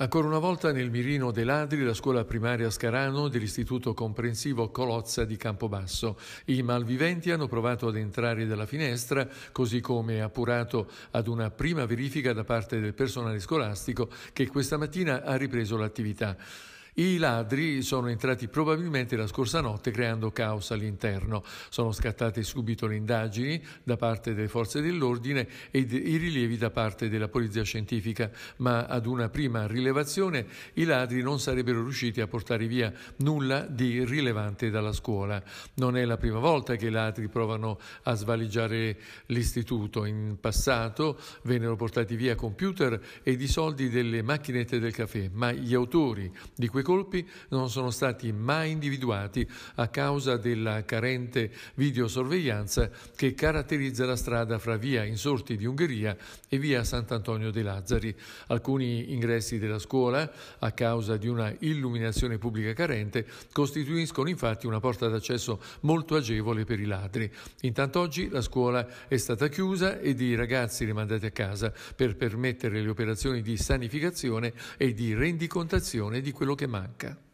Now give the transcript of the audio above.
Ancora una volta nel mirino dei ladri la scuola primaria Scarano dell'istituto comprensivo Colozza di Campobasso. I malviventi hanno provato ad entrare dalla finestra, così come appurato ad una prima verifica da parte del personale scolastico che questa mattina ha ripreso l'attività. I ladri sono entrati probabilmente la scorsa notte creando caos all'interno. Sono scattate subito le indagini da parte delle forze dell'ordine e i rilievi da parte della polizia scientifica, ma ad una prima rilevazione i ladri non sarebbero riusciti a portare via nulla di rilevante dalla scuola. Non è la prima volta che i ladri provano a svaligiare l'istituto. In passato vennero portati via computer e i soldi delle macchinette del caffè, ma gli autori di quei colpi non sono stati mai individuati a causa della carente videosorveglianza che caratterizza la strada fra via Insorti di Ungheria e via Sant'Antonio dei Lazzari. Alcuni ingressi della scuola, a causa di una illuminazione pubblica carente, costituiscono infatti una porta d'accesso molto agevole per i ladri. Intanto oggi la scuola è stata chiusa ed i ragazzi rimandati a casa per permettere le operazioni di sanificazione e di rendicontazione di quello che manca.